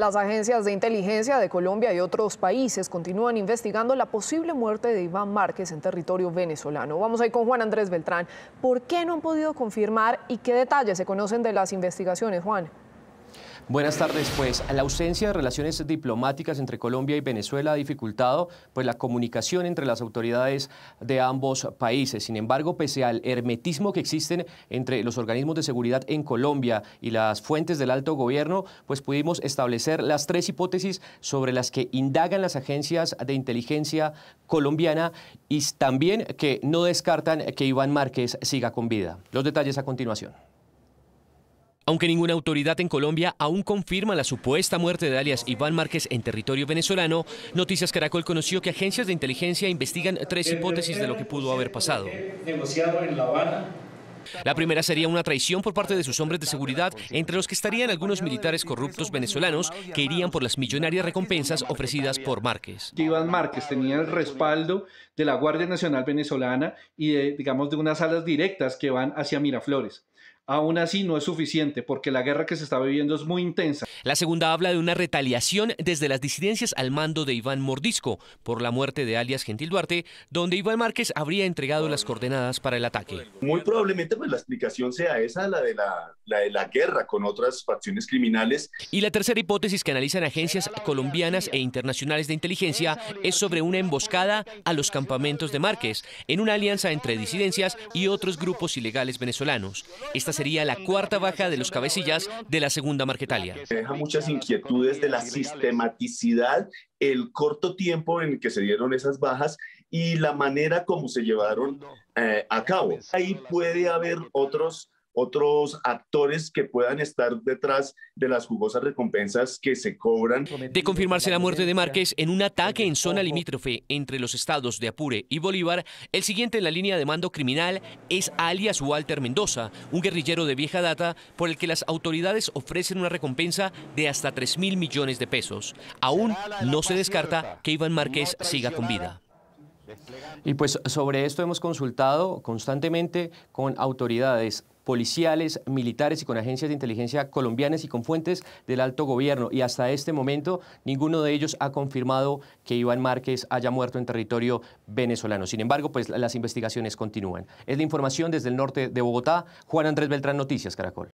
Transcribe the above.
Las agencias de inteligencia de Colombia y otros países continúan investigando la posible muerte de Iván Márquez en territorio venezolano. Vamos ahí con Juan Andrés Beltrán. ¿Por qué no han podido confirmar y qué detalles se conocen de las investigaciones, Juan? Buenas tardes. Pues la ausencia de relaciones diplomáticas entre Colombia y Venezuela ha dificultado pues, la comunicación entre las autoridades de ambos países. Sin embargo, pese al hermetismo que existen entre los organismos de seguridad en Colombia y las fuentes del alto gobierno, pues pudimos establecer las tres hipótesis sobre las que indagan las agencias de inteligencia colombiana y también que no descartan que Iván Márquez siga con vida. Los detalles a continuación. Aunque ninguna autoridad en Colombia aún confirma la supuesta muerte de alias Iván Márquez en territorio venezolano, Noticias Caracol conoció que agencias de inteligencia investigan tres eh, hipótesis de lo que pudo haber pasado. Eh, la primera sería una traición por parte de sus hombres de seguridad, entre los que estarían algunos militares corruptos venezolanos que irían por las millonarias recompensas ofrecidas por Márquez. Iván Márquez tenía el respaldo de la Guardia Nacional venezolana y de, digamos de unas alas directas que van hacia Miraflores. Aún así no es suficiente porque la guerra que se está viviendo es muy intensa. La segunda habla de una retaliación desde las disidencias al mando de Iván Mordisco por la muerte de alias Gentil Duarte, donde Iván Márquez habría entregado las coordenadas para el ataque. Muy probablemente pues, la explicación sea esa, la de la, la de la guerra con otras facciones criminales. Y la tercera hipótesis que analizan agencias colombianas e internacionales de inteligencia es sobre una emboscada a los campamentos de Márquez, en una alianza entre disidencias y otros grupos ilegales venezolanos. Estas sería la cuarta baja de los cabecillas de la segunda Marquetalia. Deja muchas inquietudes de la sistematicidad, el corto tiempo en el que se dieron esas bajas y la manera como se llevaron eh, a cabo. Ahí puede haber otros otros actores que puedan estar detrás de las jugosas recompensas que se cobran. De confirmarse la muerte de Márquez en un ataque en zona limítrofe entre los estados de Apure y Bolívar, el siguiente en la línea de mando criminal es alias Walter Mendoza, un guerrillero de vieja data por el que las autoridades ofrecen una recompensa de hasta 3 mil millones de pesos. Aún no se descarta que Iván Márquez siga con vida. Y pues sobre esto hemos consultado constantemente con autoridades policiales, militares y con agencias de inteligencia colombianas y con fuentes del alto gobierno. Y hasta este momento ninguno de ellos ha confirmado que Iván Márquez haya muerto en territorio venezolano. Sin embargo, pues las investigaciones continúan. Es la información desde el norte de Bogotá. Juan Andrés Beltrán, Noticias Caracol.